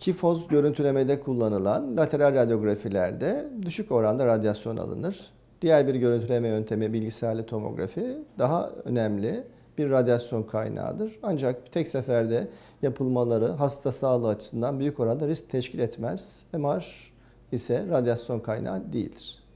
Kifoz görüntülemede kullanılan lateral radyografilerde düşük oranda radyasyon alınır. Diğer bir görüntüleme yöntemi bilgisayarlı tomografi daha önemli bir radyasyon kaynağıdır. Ancak tek seferde yapılmaları hasta sağlığı açısından büyük oranda risk teşkil etmez. MR ise radyasyon kaynağı değildir.